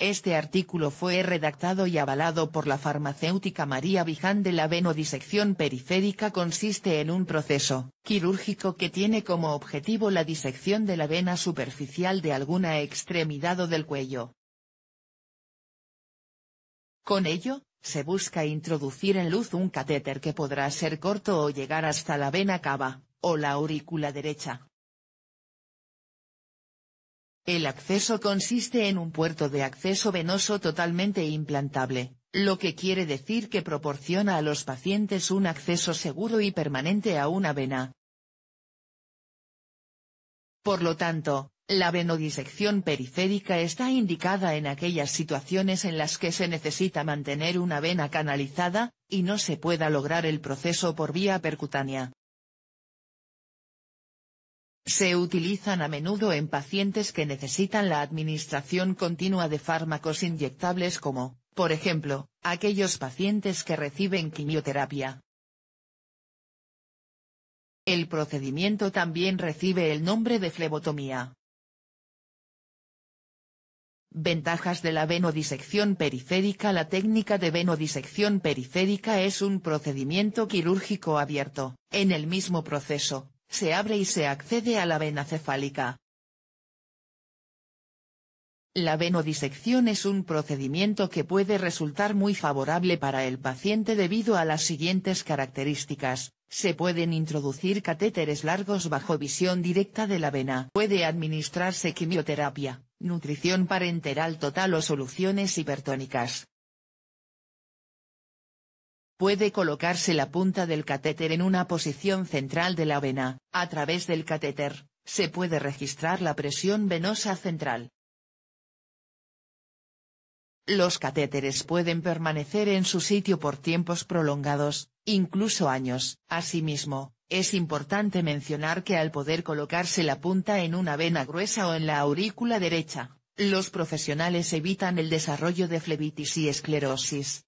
Este artículo fue redactado y avalado por la farmacéutica María Viján de la venodisección periférica consiste en un proceso quirúrgico que tiene como objetivo la disección de la vena superficial de alguna extremidad o del cuello. Con ello, se busca introducir en luz un catéter que podrá ser corto o llegar hasta la vena cava, o la aurícula derecha. El acceso consiste en un puerto de acceso venoso totalmente implantable, lo que quiere decir que proporciona a los pacientes un acceso seguro y permanente a una vena. Por lo tanto, la venodisección periférica está indicada en aquellas situaciones en las que se necesita mantener una vena canalizada, y no se pueda lograr el proceso por vía percutánea. Se utilizan a menudo en pacientes que necesitan la administración continua de fármacos inyectables como, por ejemplo, aquellos pacientes que reciben quimioterapia. El procedimiento también recibe el nombre de flebotomía. Ventajas de la venodisección periférica La técnica de venodisección periférica es un procedimiento quirúrgico abierto, en el mismo proceso, se abre y se accede a la vena cefálica. La venodisección es un procedimiento que puede resultar muy favorable para el paciente debido a las siguientes características. Se pueden introducir catéteres largos bajo visión directa de la vena. Puede administrarse quimioterapia, nutrición parenteral total o soluciones hipertónicas. Puede colocarse la punta del catéter en una posición central de la vena. A través del catéter, se puede registrar la presión venosa central. Los catéteres pueden permanecer en su sitio por tiempos prolongados, incluso años. Asimismo, es importante mencionar que al poder colocarse la punta en una vena gruesa o en la aurícula derecha, los profesionales evitan el desarrollo de flebitis y esclerosis.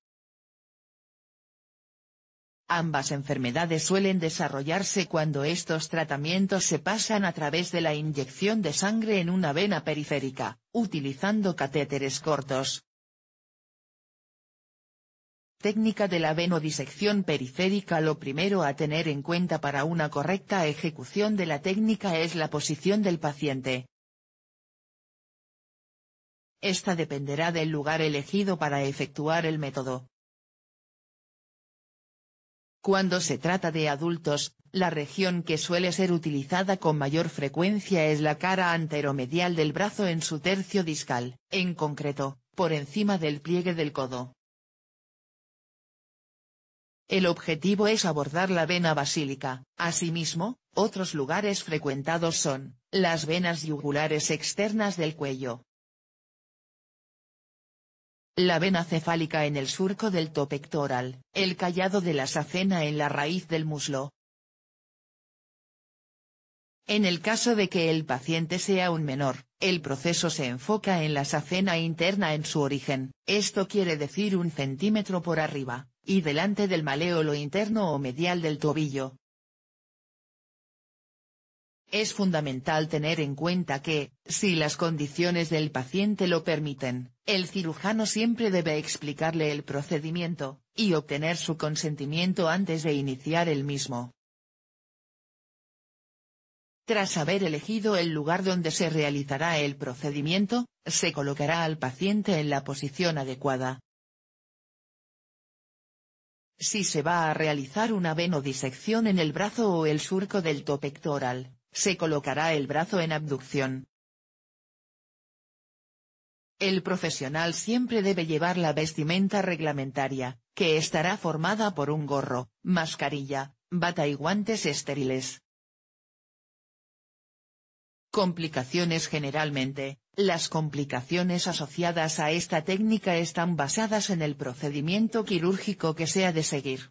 Ambas enfermedades suelen desarrollarse cuando estos tratamientos se pasan a través de la inyección de sangre en una vena periférica, utilizando catéteres cortos. Técnica de la venodisección periférica Lo primero a tener en cuenta para una correcta ejecución de la técnica es la posición del paciente. Esta dependerá del lugar elegido para efectuar el método. Cuando se trata de adultos, la región que suele ser utilizada con mayor frecuencia es la cara anteromedial del brazo en su tercio discal, en concreto, por encima del pliegue del codo. El objetivo es abordar la vena basílica, asimismo, otros lugares frecuentados son, las venas yugulares externas del cuello, la vena cefálica en el surco del topectoral, el callado de la sacena en la raíz del muslo. En el caso de que el paciente sea un menor, el proceso se enfoca en la sacena interna en su origen, esto quiere decir un centímetro por arriba, y delante del maleolo interno o medial del tobillo, es fundamental tener en cuenta que, si las condiciones del paciente lo permiten, el cirujano siempre debe explicarle el procedimiento, y obtener su consentimiento antes de iniciar el mismo. Tras haber elegido el lugar donde se realizará el procedimiento, se colocará al paciente en la posición adecuada. Si se va a realizar una venodisección en el brazo o el surco del topectoral. Se colocará el brazo en abducción. El profesional siempre debe llevar la vestimenta reglamentaria, que estará formada por un gorro, mascarilla, bata y guantes estériles. Complicaciones generalmente, las complicaciones asociadas a esta técnica están basadas en el procedimiento quirúrgico que se ha de seguir.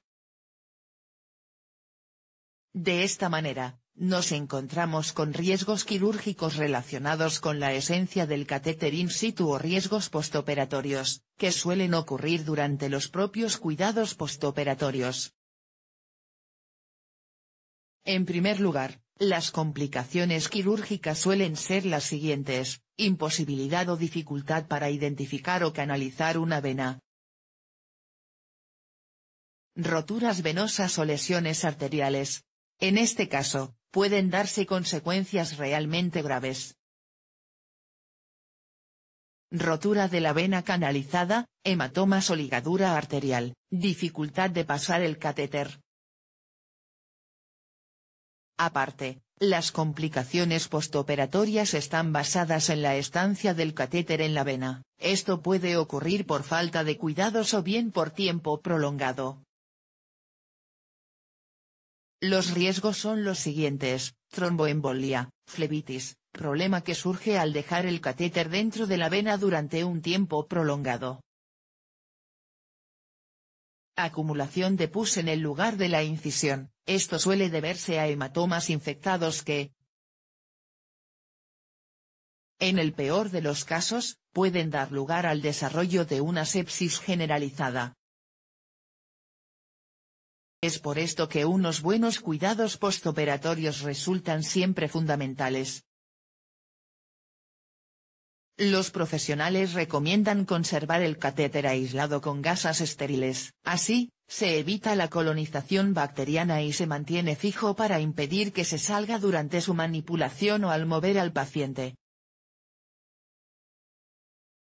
De esta manera, nos encontramos con riesgos quirúrgicos relacionados con la esencia del catéter in situ o riesgos postoperatorios, que suelen ocurrir durante los propios cuidados postoperatorios. En primer lugar, las complicaciones quirúrgicas suelen ser las siguientes, imposibilidad o dificultad para identificar o canalizar una vena. Roturas venosas o lesiones arteriales. En este caso, pueden darse consecuencias realmente graves. Rotura de la vena canalizada, hematomas o ligadura arterial, dificultad de pasar el catéter. Aparte, las complicaciones postoperatorias están basadas en la estancia del catéter en la vena, esto puede ocurrir por falta de cuidados o bien por tiempo prolongado, los riesgos son los siguientes, tromboembolia, flebitis, problema que surge al dejar el catéter dentro de la vena durante un tiempo prolongado. Acumulación de pus en el lugar de la incisión, esto suele deberse a hematomas infectados que, en el peor de los casos, pueden dar lugar al desarrollo de una sepsis generalizada. Es por esto que unos buenos cuidados postoperatorios resultan siempre fundamentales. Los profesionales recomiendan conservar el catéter aislado con gasas estériles, así, se evita la colonización bacteriana y se mantiene fijo para impedir que se salga durante su manipulación o al mover al paciente.